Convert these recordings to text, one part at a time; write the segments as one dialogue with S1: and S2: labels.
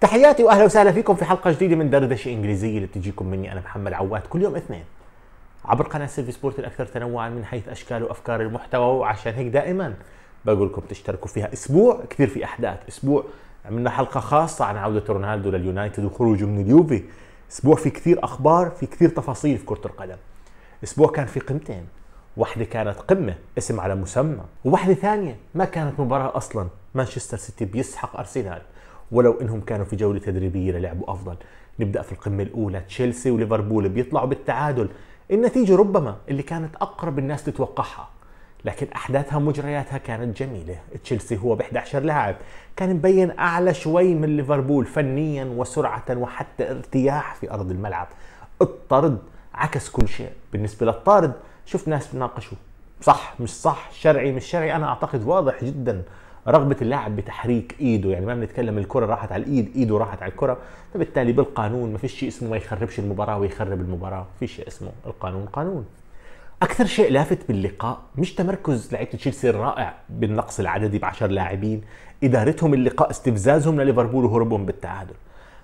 S1: تحياتي واهلا وسهلا فيكم في حلقه جديده من دردشه انجليزيه اللي بتجيكم مني انا محمد عواد كل يوم اثنين عبر قناه سيلفي سبورت الاكثر تنوعا من حيث اشكال وافكار المحتوى وعشان هيك دائما بقول لكم تشتركوا فيها اسبوع كثير في احداث اسبوع عملنا حلقه خاصه عن عوده رونالدو لليونايتد وخروجه من اليوفي اسبوع في كثير اخبار في كثير تفاصيل في كره القدم اسبوع كان في قمتين واحدة كانت قمة اسم على مسمى وواحدة ثانية ما كانت مباراة أصلا مانشستر سيتي بيسحق أرسنال ولو انهم كانوا في جوله تدريبيه للعبوا افضل نبدا في القمه الاولى تشيلسي وليفربول بيطلعوا بالتعادل النتيجه ربما اللي كانت اقرب الناس تتوقعها لكن احداثها ومجرياتها كانت جميله تشيلسي هو ب 11 لاعب كان مبين اعلى شوي من ليفربول فنيا وسرعه وحتى ارتياح في ارض الملعب الطرد عكس كل شيء بالنسبه للطارد شفت ناس بناقشوا صح مش صح شرعي مش شرعي انا اعتقد واضح جدا رغبه اللاعب بتحريك ايده يعني ما بنتكلم الكره راحت على الايد ايده راحت على الكره فبالتالي طيب بالقانون ما فيش شيء اسمه ما يخربش المباراه ويخرب المباراه في شيء اسمه القانون قانون اكثر شيء لافت باللقاء مش تمركز لعيبه تشيلسي الرائع بالنقص العددي بعشر 10 لاعبين ادارتهم اللقاء استفزازهم لليفربول وهربهم بالتعادل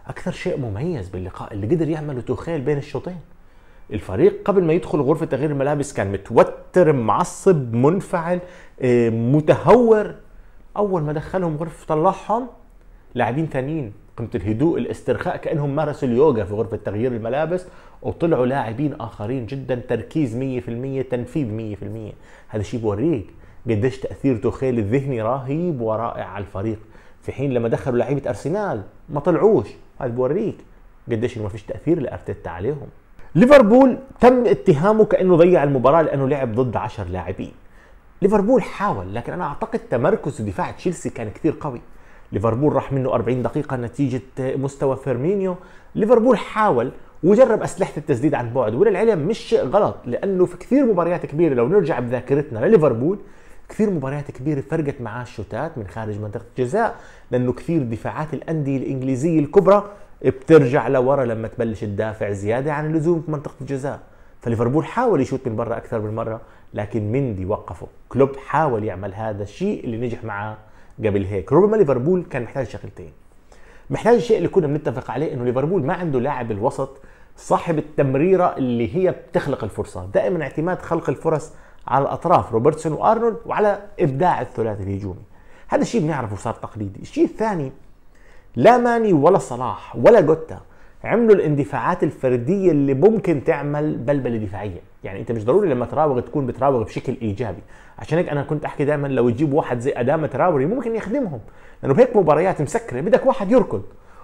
S1: اكثر شيء مميز باللقاء اللي قدر يعمله توخيل بين الشوطين الفريق قبل ما يدخل غرفه تغيير الملابس كان متوتر معصب منفعل آه، متهور اول ما دخلهم غرفه طلعهم لاعبين ثانيين قمه الهدوء الاسترخاء كانهم مارسوا اليوغا في غرفه تغيير الملابس وطلعوا لاعبين اخرين جدا تركيز 100% تنفيذ 100% هذا الشيء بوريك قديش تاثير توخيل الذهني رهيب ورائع على الفريق في حين لما دخلوا لعيبه ارسنال ما طلعوش هذا بوريك قديش ما فيش تاثير لارتيتا عليهم ليفربول تم اتهامه كانه ضيع المباراه لانه لعب ضد 10 لاعبين ليفربول حاول لكن انا اعتقد تمركز دفاع تشيلسي كان كثير قوي ليفربول راح منه 40 دقيقة نتيجة مستوى فيرمينيو ليفربول حاول وجرب أسلحة التسديد عن بعد وللعلم مش شيء غلط لأنه في كثير مباريات كبيرة لو نرجع بذاكرتنا لليفربول كثير مباريات كبيرة فرقت معاه الشوتات من خارج منطقة الجزاء لأنه كثير دفاعات الأندية الإنجليزية الكبرى بترجع لورا لما تبلش تدافع زيادة عن اللزوم في منطقة الجزاء فليفربول حاول يشوت من برا أكثر من مرة لكن مندي وقفه كلوب حاول يعمل هذا الشيء اللي نجح معه قبل هيك ربما ليفربول كان محتاج شغلتين محتاج الشيء اللي كنا بنتفق عليه انه ليفربول ما عنده لاعب الوسط صاحب التمريره اللي هي بتخلق الفرصه دائما اعتماد خلق الفرص على الاطراف روبرتسون وارنولد وعلى ابداع الثلاثي الهجومي هذا الشيء بنعرفه صار تقليدي الشيء الثاني لا ماني ولا صلاح ولا جوتا عملوا الاندفاعات الفرديه اللي ممكن تعمل بلبله دفاعيه يعني انت مش ضروري لما تراوغ تكون بتراوغ بشكل ايجابي عشان هيك انا كنت احكي دائما لو يجيب واحد زي ادامه تراوري ممكن يخدمهم لانه بهيك مباريات مسكره بدك واحد يركض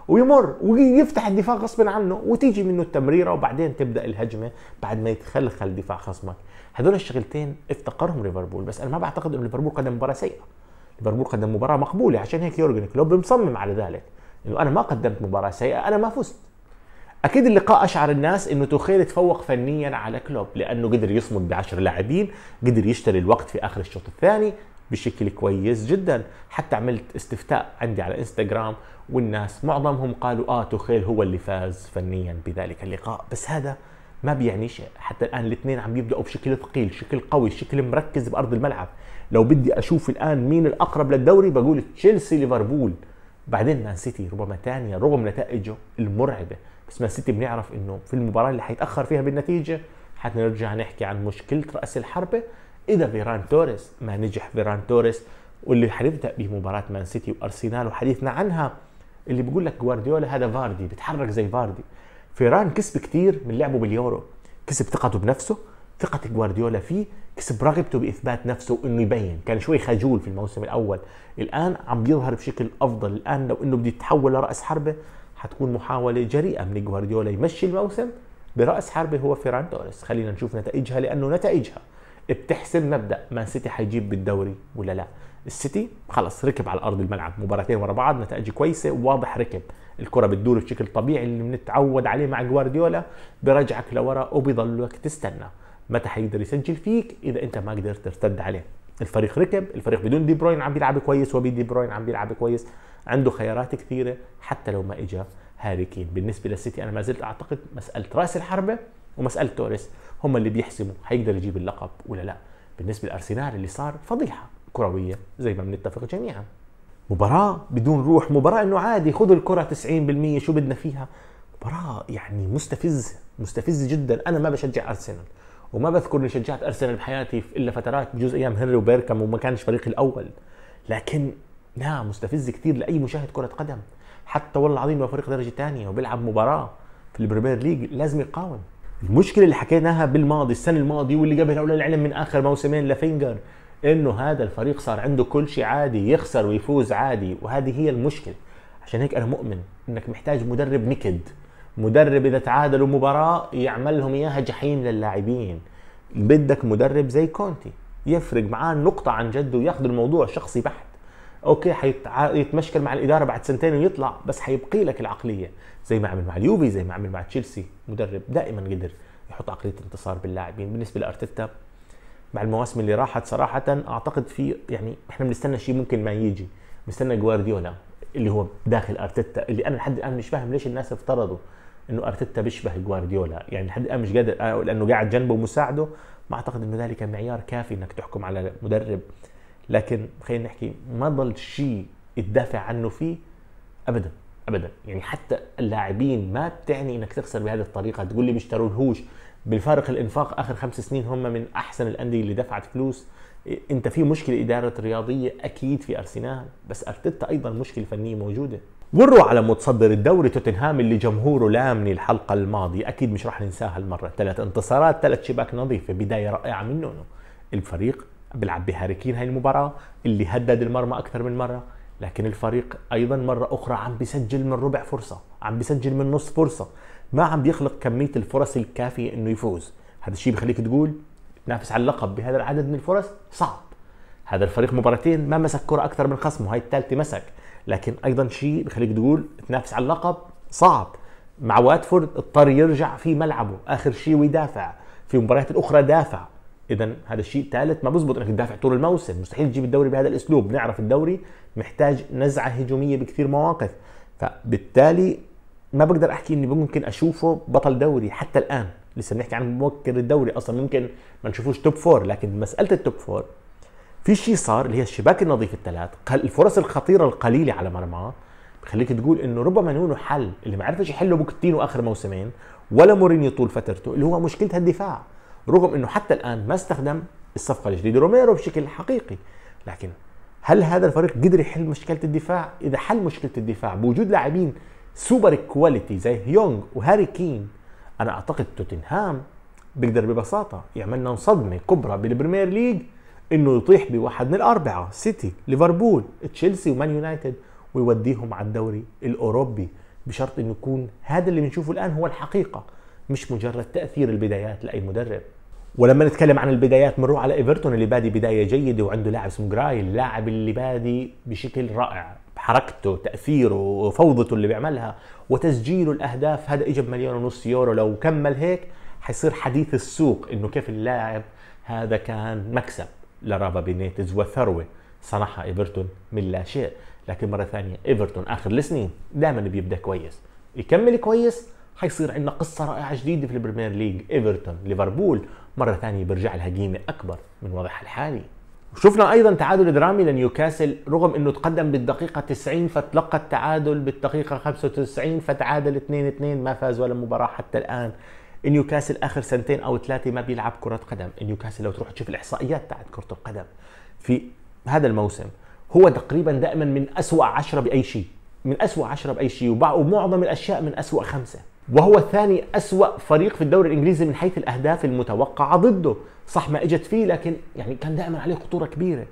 S1: ويمر ويفتح الدفاع غصب عنه وتيجي منه التمريره وبعدين تبدا الهجمه بعد ما يتخلخل دفاع خصمك هدول الشغلتين افتقرهم ليفربول بس انا ما بعتقد انه ليفربول قدم مباراه سيئه ليفربول قدم مباراه مقبوله عشان هيك يورجن كلوب مصمم على ذلك انه انا ما قدمت مباراه سيئه انا ما فزت اكيد اللقاء اشعر الناس انه توخيل تفوق فنيا على كلوب لانه قدر يصمد بعشر لاعبين قدر يشتري الوقت في اخر الشوط الثاني بشكل كويس جدا حتى عملت استفتاء عندي على انستغرام والناس معظمهم قالوا اه توخيل هو اللي فاز فنيا بذلك اللقاء بس هذا ما بيعني شيء حتى الان الاثنين عم يبداوا بشكل ثقيل شكل قوي شكل مركز بارض الملعب لو بدي اشوف الان مين الاقرب للدوري بقول تشيلسي ليفربول بعدين مان سيتي ربما ثانيه رغم نتائجه المرعبه بس ما سيتي بنعرف انه في المباراه اللي حيتاخر فيها بالنتيجه حنرجع نحكي عن مشكله راس الحربه اذا فيران توريس ما نجح فيران توريس واللي حنبدا بمباراه مان سيتي وارسنال وحديثنا عنها اللي بيقول لك جوارديولا هذا فاردي بيتحرك زي فاردي فيران كسب كثير من لعبه باليورو كسب ثقته بنفسه ثقة جوارديولا فيه كسب رغبته بإثبات نفسه وإنه يبين كان شوي خجول في الموسم الأول الآن عم بيظهر بشكل أفضل الآن لو إنه بده يتحول لرأس حربة حتكون محاولة جريئة من جوارديولا يمشي الموسم برأس حربة هو فيران توريس خلينا نشوف نتائجها لأنه نتائجها بتحسم مبدا ما سيتي حيجيب بالدوري ولا لا السيتي خلص ركب على ارض الملعب مباراتين ورا بعض نتائج كويسه واضح ركب الكره بتدور بشكل طبيعي اللي بنتعود عليه مع جوارديولا برجعك لورا وبيضلك تستنى متى حيقدر يسجل فيك اذا انت ما قدرت ترتد عليه الفريق ركب الفريق بدون دي بروين عم بيلعب كويس وبي دي بروين عم بيلعب كويس عنده خيارات كثيره حتى لو ما اجى هاري كين بالنسبه للسيتي انا ما زلت اعتقد مساله راس الحربه ومساله توريس هم اللي بيحسموا حيقدر يجيب اللقب ولا لا بالنسبه للارسنال اللي صار فضيحه كرويه زي ما بنتفق جميعا مباراة بدون روح مباراة انه عادي خذوا الكرة 90% شو بدنا فيها مباراة يعني مستفزة مستفزة جدا انا ما بشجع ارسنال وما بذكر اني شجعت ارسنال بحياتي الا فترات بجوز ايام هنري وبيركم وما كانش فريقي الاول لكن لا مستفز كثير لاي مشاهد كره قدم حتى والله العظيم لو فريق درجه ثانيه وبيلعب مباراه في البريمير ليج لازم يقاوم المشكله اللي حكيناها بالماضي السنه الماضيه واللي قبلها ولا العلم من اخر موسمين لفينجر انه هذا الفريق صار عنده كل شيء عادي يخسر ويفوز عادي وهذه هي المشكله عشان هيك انا مؤمن انك محتاج مدرب نكد مدرب اذا تعادلوا مباراه يعمل لهم اياها جحيم للاعبين بدك مدرب زي كونتي يفرق معاه نقطه عن جد وياخذ الموضوع شخصي بحت اوكي حيتمشكل مع الاداره بعد سنتين ويطلع بس حيبقي لك العقليه زي ما عمل مع اليوفي زي ما عمل مع تشيلسي مدرب دائما قدر يحط عقليه انتصار باللاعبين بالنسبه لارتيتا مع المواسم اللي راحت صراحه اعتقد في يعني احنا بنستنى شيء ممكن ما يجي بنستنى جوارديولا اللي هو داخل ارتيتا اللي انا لحد الان مش فاهم ليش الناس افترضوا انه ارتيتا بيشبه جوارديولا يعني لحد الان مش قادر آه، لانه قاعد جنبه ومساعده ما اعتقد انه ذلك معيار كافي انك تحكم على مدرب لكن خلينا نحكي ما ضل شيء تدافع عنه فيه ابدا ابدا يعني حتى اللاعبين ما بتعني انك تخسر بهذه الطريقه تقول لي الهوش بالفارق الانفاق اخر خمس سنين هم من احسن الانديه اللي دفعت فلوس انت في مشكله اداره رياضيه اكيد في ارسنال بس ارتيتا ايضا مشكله فنيه موجوده مروا على متصدر الدوري توتنهام اللي جمهوره لامني الحلقة الماضية أكيد مش راح ننساها المرة ثلاث انتصارات ثلاث شباك نظيفة بداية رائعة من نونو الفريق بيلعب بهاريكين هاي المباراة اللي هدد المرمى أكثر من مرة لكن الفريق أيضا مرة أخرى عم بيسجل من ربع فرصة عم بيسجل من نص فرصة ما عم بيخلق كمية الفرص الكافية إنه يفوز هذا الشيء بخليك تقول تنافس على اللقب بهذا العدد من الفرص صعب هذا الفريق مباراتين ما مسك كرة أكثر من خصمه هاي الثالثة مسك لكن أيضا شيء بخليك تقول تنافس على اللقب صعب مع واتفورد اضطر يرجع في ملعبه آخر شيء ويدافع في مباريات الأخرى دافع اذا هذا الشيء الثالث ما بزبط انك تدافع طول الموسم مستحيل تجيب الدوري بهذا الاسلوب نعرف الدوري محتاج نزعه هجوميه بكثير مواقف فبالتالي ما بقدر احكي اني ممكن اشوفه بطل دوري حتى الان لسه بنحكي عن مبكر الدوري اصلا ممكن ما نشوفوش توب فور لكن مساله التوب فور في شيء صار اللي هي الشباك النظيف الثلاث الفرص الخطيره القليله على مرماه بخليك تقول انه ربما نونو حل اللي ما عرفش يحله بوكتينو اخر موسمين ولا مورينيو طول فترته اللي هو مشكله الدفاع رغم انه حتى الان ما استخدم الصفقه الجديده روميرو بشكل حقيقي لكن هل هذا الفريق قدر يحل مشكله الدفاع اذا حل مشكله الدفاع بوجود لاعبين سوبر كواليتي زي هيونغ وهاري كين انا اعتقد توتنهام بيقدر ببساطه يعمل لهم صدمه كبرى بالبريمير ليج انه يطيح بواحد من الاربعه سيتي ليفربول تشيلسي ومان يونايتد ويوديهم على الدوري الاوروبي بشرط انه يكون هذا اللي بنشوفه الان هو الحقيقه مش مجرد تاثير البدايات لاي مدرب ولما نتكلم عن البدايات بنروح على ايفرتون اللي بادي بدايه جيده وعنده لاعب اسمه جراي اللاعب اللي بادي بشكل رائع حركته تاثيره فوضته اللي بيعملها وتسجيله الاهداف هذا اجى بمليون ونص يورو لو كمل هيك حيصير حديث السوق انه كيف اللاعب هذا كان مكسب لرابا بينيتز وثروه صنعها ايفرتون من لا شيء لكن مره ثانيه ايفرتون اخر السنين دائما بيبدا كويس يكمل كويس حيصير عندنا قصه رائعه جديده في البريمير ليج ايفرتون ليفربول مره ثانيه بيرجع لها قيمه اكبر من وضعها الحالي وشفنا ايضا تعادل درامي لنيوكاسل رغم انه تقدم بالدقيقه 90 فتلقى التعادل بالدقيقه 95 فتعادل 2-2 ما فاز ولا مباراه حتى الان نيوكاسل اخر سنتين او ثلاثه ما بيلعب كره قدم نيوكاسل لو تروح تشوف الاحصائيات تاعت كره القدم في هذا الموسم هو تقريبا دائما من أسوأ عشرة بأي شيء من أسوأ عشرة بأي شيء ومعظم الأشياء من أسوأ خمسة وهو ثاني أسوأ فريق في الدوري الإنجليزي من حيث الأهداف المتوقعة ضده صح ما إجت فيه لكن يعني كان دائما عليه خطورة كبيرة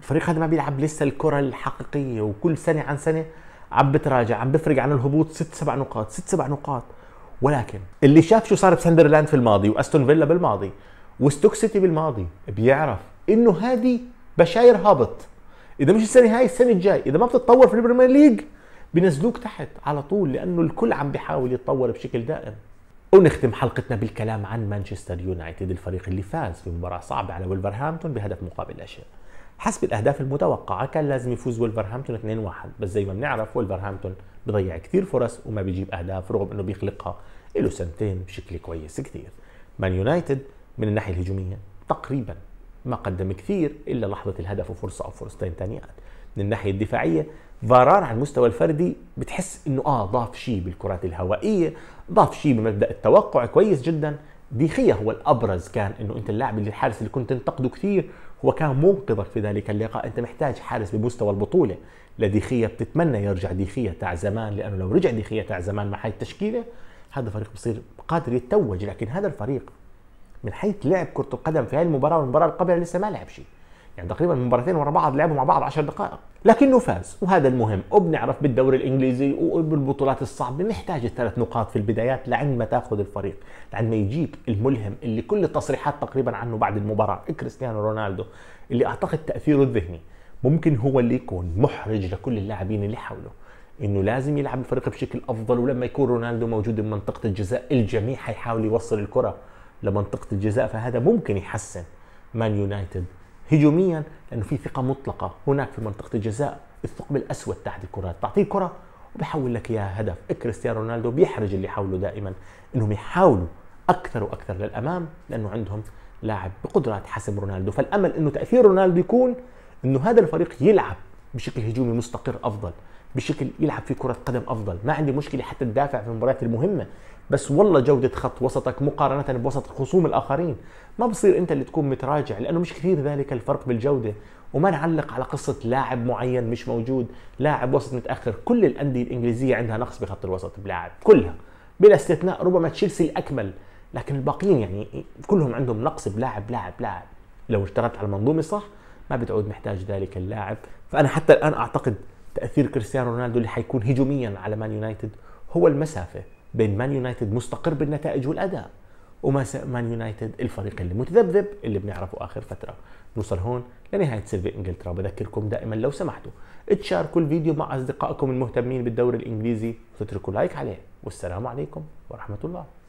S1: الفريق هذا ما بيلعب لسه الكرة الحقيقية وكل سنة عن سنة عم بتراجع عم بفرق عن الهبوط ست سبع نقاط ست سبع نقاط ولكن اللي شاف شو صار بسندرلاند في الماضي واستون فيلا بالماضي وستوك سيتي بالماضي بيعرف انه هذه بشاير هابط اذا مش السنه هاي السنه الجاي اذا ما بتتطور في البريمير ليج بنزلوك تحت على طول لانه الكل عم بيحاول يتطور بشكل دائم ونختم حلقتنا بالكلام عن مانشستر يونايتد الفريق اللي فاز في مباراة صعبة على ولفرهامبتون بهدف مقابل لا شيء حسب الاهداف المتوقعه كان لازم يفوز ولفرهامبتون 2-1 بس زي ما بنعرف ولفرهامبتون بضيع كثير فرص وما بيجيب اهداف رغم انه بيخلقها له سنتين بشكل كويس كثير مان يونايتد من الناحيه الهجوميه تقريبا ما قدم كثير الا لحظه الهدف وفرصه او فرصتين ثانيات من الناحيه الدفاعيه فاران على المستوى الفردي بتحس انه اه ضاف شيء بالكرات الهوائيه ضاف شيء بمبدا التوقع كويس جدا ديخيا هو الابرز كان انه انت اللاعب اللي الحارس اللي كنت تنتقده كثير هو كان منقذك في ذلك اللقاء انت محتاج حارس بمستوى البطوله لديخيا بتتمنى يرجع ديخيا تاع زمان لانه لو رجع ديخيا تاع زمان مع هاي التشكيله هذا الفريق بصير قادر يتوج لكن هذا الفريق من حيث لعب كره القدم في هاي المباراه والمباراه اللي قبلها لسه ما لعب شيء يعني تقريبا مباراتين ورا بعض لعبوا مع بعض 10 دقائق لكنه فاز وهذا المهم وبنعرف بالدوري الانجليزي وبالبطولات الصعبه محتاج الثلاث نقاط في البدايات لعند ما تاخذ الفريق لعند ما يجيك الملهم اللي كل التصريحات تقريبا عنه بعد المباراه كريستيانو رونالدو اللي اعتقد تاثيره الذهني ممكن هو اللي يكون محرج لكل اللاعبين اللي حوله انه لازم يلعب الفريق بشكل افضل ولما يكون رونالدو موجود بمنطقه الجزاء الجميع حيحاول يوصل الكره لمنطقه الجزاء فهذا ممكن يحسن مان يونايتد هجوميا لانه في ثقه مطلقه هناك في منطقه الجزاء الثقب الاسود تحت الكرات تعطيه الكره وبيحول لك اياها هدف كريستيانو رونالدو بيحرج اللي حوله دائما انهم يحاولوا اكثر واكثر للامام لانه عندهم لاعب بقدرات حسب رونالدو فالامل انه تاثير رونالدو يكون انه هذا الفريق يلعب بشكل هجومي مستقر افضل بشكل يلعب فيه كره قدم افضل ما عندي مشكله حتى تدافع في المباريات المهمه بس والله جوده خط وسطك مقارنه بوسط الخصوم الاخرين ما بصير انت اللي تكون متراجع لانه مش كثير ذلك الفرق بالجوده وما نعلق على قصه لاعب معين مش موجود لاعب وسط متاخر كل الانديه الانجليزيه عندها نقص بخط الوسط بلاعب كلها بلا استثناء ربما تشيلسي الاكمل لكن الباقيين يعني كلهم عندهم نقص بلاعب لاعب لاعب لو اشتغلت على المنظومه صح ما بتعود محتاج ذلك اللاعب فانا حتى الان اعتقد تاثير كريستيانو رونالدو اللي حيكون هجوميا على مان يونايتد هو المسافه بين مان يونايتد مستقر بالنتائج والاداء وما مان يونايتد الفريق اللي متذبذب اللي بنعرفه اخر فتره نوصل هون لنهايه سيرفي انجلترا بذكركم دائما لو سمحتوا تشاركوا الفيديو مع اصدقائكم المهتمين بالدوري الانجليزي وتتركوا لايك عليه والسلام عليكم ورحمه الله